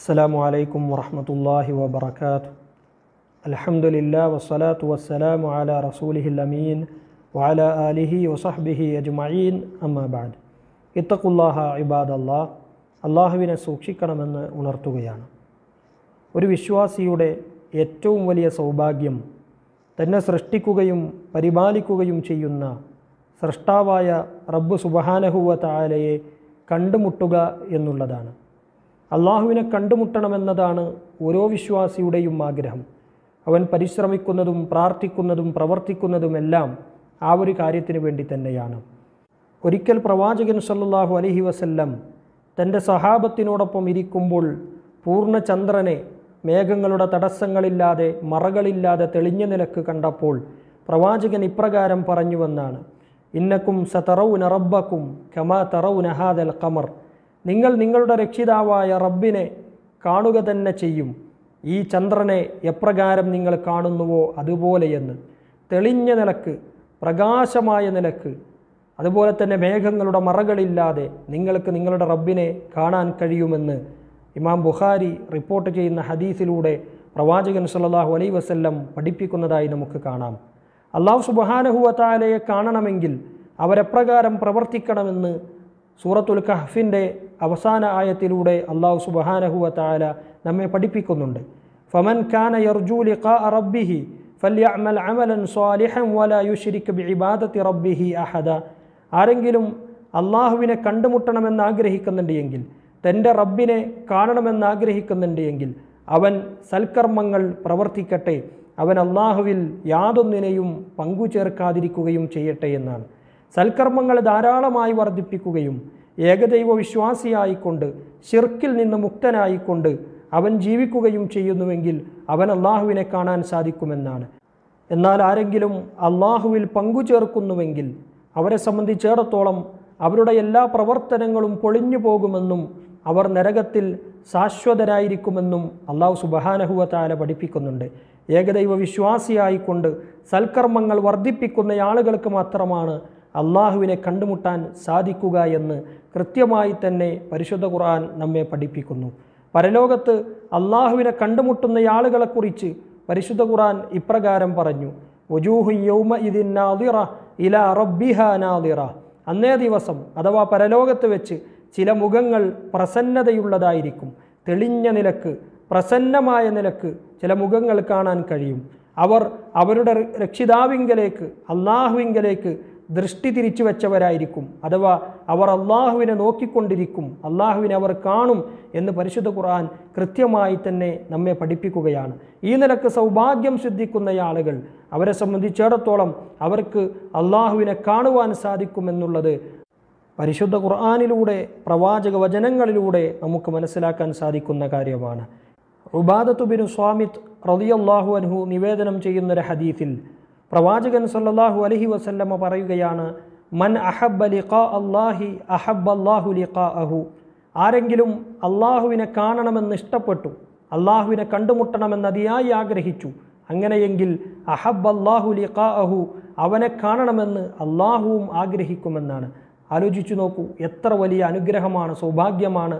السلام عليكم ورحمة الله وبركاته الحمد لله والصلاة والسلام على رسوله الأمين وعلى آله وصحبه أجمعين أما بعد اتقوا الله عباد الله അള്ളാഹുവിനെ സൂക്ഷിക്കണമെന്ന് ഉണർത്തുകയാണ് ഒരു വിശ്വാസിയുടെ ഏറ്റവും വലിയ സൗഭാഗ്യം തന്നെ സൃഷ്ടിക്കുകയും പരിപാലിക്കുകയും ചെയ്യുന്ന സൃഷ്ടാവായ റബ്ബ് സുബഹാനഹുവ താലയെ കണ്ടുമുട്ടുക എന്നുള്ളതാണ് അള്ളാഹുവിനെ കണ്ടുമുട്ടണമെന്നതാണ് ഓരോ വിശ്വാസിയുടെയും ആഗ്രഹം അവൻ പരിശ്രമിക്കുന്നതും പ്രാർത്ഥിക്കുന്നതും പ്രവർത്തിക്കുന്നതുമെല്ലാം ആ ഒരു കാര്യത്തിന് വേണ്ടി തന്നെയാണ് ഒരിക്കൽ പ്രവാചകൻ സല്ലാഹു അലഹി വസല്ലം തൻ്റെ സഹാബത്തിനോടൊപ്പം ഇരിക്കുമ്പോൾ പൂർണ്ണചന്ദ്രനെ മേഘങ്ങളുടെ തടസ്സങ്ങളില്ലാതെ മറകളില്ലാതെ തെളിഞ്ഞ നിലക്ക് കണ്ടപ്പോൾ പ്രവാചകൻ ഇപ്രകാരം പറഞ്ഞുവെന്നാണ് ഇന്നക്കും സതറൌ നറബക്കും കമാ തറൌ നഹാദൽ കമർ നിങ്ങൾ നിങ്ങളുടെ രക്ഷിതാവായ റബ്ബിനെ കാണുക തന്നെ ചെയ്യും ഈ ചന്ദ്രനെ എപ്രകാരം നിങ്ങൾ കാണുന്നുവോ അതുപോലെയെന്ന് തെളിഞ്ഞ നിലക്ക് പ്രകാശമായ നിലക്ക് അതുപോലെ തന്നെ മേഘങ്ങളുടെ മറകളില്ലാതെ നിങ്ങൾക്ക് നിങ്ങളുടെ റബ്ബിനെ കാണാൻ കഴിയുമെന്ന് ഇമാം ബുഖാരി റിപ്പോർട്ട് ചെയ്യുന്ന ഹദീസിലൂടെ പ്രവാചകൻ സല്ലാഹു അലൈ വസ്ല്ലം പഠിപ്പിക്കുന്നതായി നമുക്ക് കാണാം അള്ളാഹു സുബാനഹുവത്താലയെ കാണണമെങ്കിൽ അവരെപ്രകാരം പ്രവർത്തിക്കണമെന്ന് സൂറത്തുൽ കഹഫിൻ്റെ അവസാന ആയത്തിലൂടെ അള്ളാഹു സുബഹാനഹുവ താല നമ്മെ പഠിപ്പിക്കുന്നുണ്ട് ഫമൻ ഖാന യർജു ലിഖാ റബ്ബിഹി ഫല്യഅമൽ അമലൻ സ്വാലിഹൻ വല യുഷിരിക്ക് ഇബാദത്തി റബ്ബിഹി അഹദ ആരെങ്കിലും അള്ളാഹുവിനെ കണ്ടുമുട്ടണമെന്ന് ആഗ്രഹിക്കുന്നുണ്ട് എങ്കിൽ തൻ്റെ റബ്ബിനെ കാണണമെന്ന് ആഗ്രഹിക്കുന്നുണ്ട് എങ്കിൽ അവൻ സൽക്കർമ്മങ്ങൾ പ്രവർത്തിക്കട്ടെ അവൻ അള്ളാഹുവിൽ യാതൊന്നിനെയും പങ്കുചേർക്കാതിരിക്കുകയും ചെയ്യട്ടെ എന്നാണ് സൽക്കർമ്മങ്ങൾ ധാരാളമായി വർദ്ധിപ്പിക്കുകയും ഏകദൈവ വിശ്വാസിയായിക്കൊണ്ട് ഷിർക്കിൽ നിന്ന് മുക്തനായിക്കൊണ്ട് അവൻ ജീവിക്കുകയും ചെയ്യുന്നുവെങ്കിൽ അവൻ അള്ളാഹുവിനെ കാണാൻ സാധിക്കുമെന്നാണ് എന്നാൽ ആരെങ്കിലും അള്ളാഹുവിൽ പങ്കുചേർക്കുന്നുവെങ്കിൽ അവരെ സംബന്ധിച്ചിടത്തോളം അവരുടെ എല്ലാ പ്രവർത്തനങ്ങളും പൊളിഞ്ഞു പോകുമെന്നും അവർ നരകത്തിൽ ശാശ്വതരായിരിക്കുമെന്നും അള്ളാഹു സുബഹാനഹുവത്താല പഠിപ്പിക്കുന്നുണ്ട് ഏകദൈവ വിശ്വാസിയായിക്കൊണ്ട് സൽക്കർമ്മങ്ങൾ വർദ്ധിപ്പിക്കുന്ന ആളുകൾക്ക് മാത്രമാണ് അള്ളാഹുവിനെ കണ്ടുമുട്ടാൻ സാധിക്കുക എന്ന് കൃത്യമായി തന്നെ പരിശുദ്ധ ഖുർആൻ നമ്മെ പഠിപ്പിക്കുന്നു പരലോകത്ത് അള്ളാഹുവിനെ കണ്ടുമുട്ടുന്ന ആളുകളെക്കുറിച്ച് പരിശുദ്ധ ഖുർആൻ ഇപ്രകാരം പറഞ്ഞു വജൂഹു യൗമ ഇതിൻ ഇല നാദിറ അന്നേ ദിവസം അഥവാ പരലോകത്ത് വെച്ച് ചില മുഖങ്ങൾ പ്രസന്നതയുള്ളതായിരിക്കും തെളിഞ്ഞ നിലക്ക് പ്രസന്നമായ നിലക്ക് ചില മുഖങ്ങൾ കാണാൻ കഴിയും അവർ അവരുടെ രക്ഷിതാവിങ്കലേക്ക് അള്ളാഹുവിങ്കലേക്ക് ദൃഷ്ടി തിരിച്ചു വെച്ചവരായിരിക്കും അഥവാ അവർ അള്ളാഹുവിനെ നോക്കിക്കൊണ്ടിരിക്കും അള്ളാഹുവിനെ അവർ കാണും എന്ന് പരിശുദ്ധ ഖുർആൻ കൃത്യമായി തന്നെ നമ്മെ പഠിപ്പിക്കുകയാണ് ഈ നിലക്ക് സൗഭാഗ്യം സിദ്ധിക്കുന്ന ആളുകൾ അവരെ സംബന്ധിച്ചിടത്തോളം അവർക്ക് അള്ളാഹുവിനെ കാണുവാൻ സാധിക്കുമെന്നുള്ളത് പരിശുദ്ധ ഖുർആാനിലൂടെ പ്രവാചക വചനങ്ങളിലൂടെ നമുക്ക് മനസ്സിലാക്കാൻ സാധിക്കുന്ന കാര്യമാണ് റുബാദത്തുബിനു സ്വാമിത് റതിയല്ലാഹു അൻഹു നിവേദനം ചെയ്യുന്നൊരു ഹദീഫിൽ പ്രവാചകൻ സല്ലാഹു അലഹി വസല്ലമ പറയുകയാണ് മൻ അഹബ് ലിഖാ അള്ളാഹി അഹബ് അള്ളാഹു അഹു ആരെങ്കിലും അള്ളാഹുവിനെ കാണണമെന്ന് ഇഷ്ടപ്പെട്ടു അള്ളാഹുവിനെ കണ്ടുമുട്ടണമെന്ന് അതിയായി ആഗ്രഹിച്ചു അങ്ങനെയെങ്കിൽ അഹബ് അള്ളാഹു അഹു അവനെ കാണണമെന്ന് അള്ളാഹുവും ആഗ്രഹിക്കുമെന്നാണ് ആലോചിച്ചു നോക്കൂ എത്ര വലിയ അനുഗ്രഹമാണ് സൗഭാഗ്യമാണ്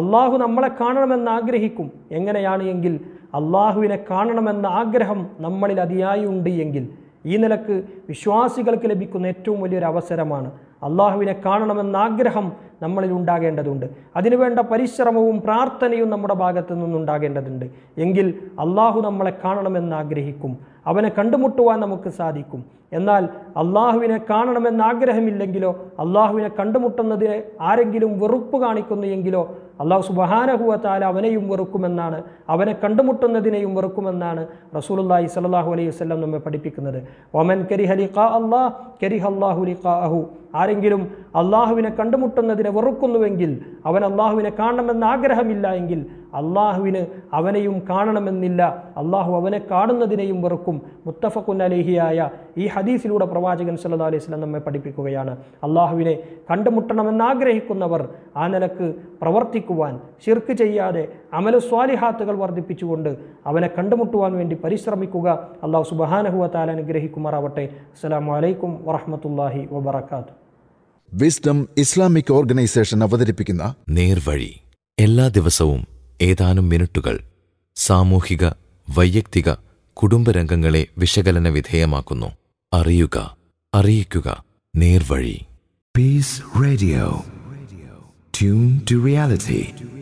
അള്ളാഹു നമ്മളെ കാണണമെന്ന് ആഗ്രഹിക്കും എങ്ങനെയാണ് എങ്കിൽ അള്ളാഹുവിനെ കാണണമെന്ന ആഗ്രഹം നമ്മളിൽ അതിയായി ഉണ്ട് എങ്കിൽ ഈ നിലക്ക് വിശ്വാസികൾക്ക് ലഭിക്കുന്ന ഏറ്റവും വലിയൊരു അവസരമാണ് അള്ളാഹുവിനെ കാണണമെന്ന ആഗ്രഹം നമ്മളിൽ ഉണ്ടാകേണ്ടതുണ്ട് അതിനുവേണ്ട പരിശ്രമവും പ്രാർത്ഥനയും നമ്മുടെ ഭാഗത്തു നിന്നുണ്ടാകേണ്ടതുണ്ട് എങ്കിൽ അള്ളാഹു നമ്മളെ കാണണമെന്ന് ആഗ്രഹിക്കും അവനെ കണ്ടുമുട്ടുവാൻ നമുക്ക് സാധിക്കും എന്നാൽ അള്ളാഹുവിനെ കാണണമെന്ന് ആഗ്രഹമില്ലെങ്കിലോ അള്ളാഹുവിനെ കണ്ടുമുട്ടുന്നതിനെ ആരെങ്കിലും വെറുപ്പ് കാണിക്കുന്നു എങ്കിലോ അള്ളാഹു സുബഹാനഹുവത്താല അവനെയും വെറുക്കുമെന്നാണ് അവനെ കണ്ടുമുട്ടുന്നതിനെയും വെറുക്കുമെന്നാണ് റസൂലുല്ലാഹി സലാഹു അലൈഹി വസ്ലം നമ്മെ പഠിപ്പിക്കുന്നത് ഒമൻ കരിഹ ലിഖാ അള്ളാഹ് കരിഹ അള്ളാഹു ലിഖാഹു ആരെങ്കിലും അള്ളാഹുവിനെ കണ്ടുമുട്ടുന്നതിനെ വെറുക്കുന്നുവെങ്കിൽ അവൻ അള്ളാഹുവിനെ കാണണമെന്ന് ആഗ്രഹമില്ല എങ്കിൽ അള്ളാഹുവിന് അവനെയും കാണണമെന്നില്ല അള്ളാഹു അവനെ കാണുന്നതിനെയും വെറുക്കും മുത്തഫക്കുൻ അലേഹിയായ ഈ ഹദീസിലൂടെ പ്രവാചകൻ സല്ലാ അലൈഹി സ്വലം നമ്മെ പഠിപ്പിക്കുകയാണ് അള്ളാഹുവിനെ കണ്ടുമുട്ടണമെന്നാഗ്രഹിക്കുന്നവർ ആ നിലക്ക് പ്രവർത്തിക്കുവാൻ ശിർക്ക് ചെയ്യാതെ അമല സ്വാലിഹാത്തുകൾ വർദ്ധിപ്പിച്ചുകൊണ്ട് അവനെ കണ്ടുമുട്ടുവാൻ വേണ്ടി പരിശ്രമിക്കുക അള്ളാഹു സുബഹാനഹുവത്താൽ അനുഗ്രഹിക്കുമാറാവട്ടെ അസ്സലാമു അലൈക്കും വറഹമത്തല്ലാഹി വബർക്കാത്തു വിസ്ഡം ഇസ്ലാമിക് ഓർഗനൈസേഷൻ അവതരിപ്പിക്കുന്ന നേർവഴി എല്ലാ ദിവസവും ഏതാനും മിനിറ്റുകൾ സാമൂഹിക വൈയക്തിക കുടുംബരംഗങ്ങളെ വിശകലന വിധേയമാക്കുന്നു അറിയുക അറിയിക്കുക നേർവഴി peace radio tune to reality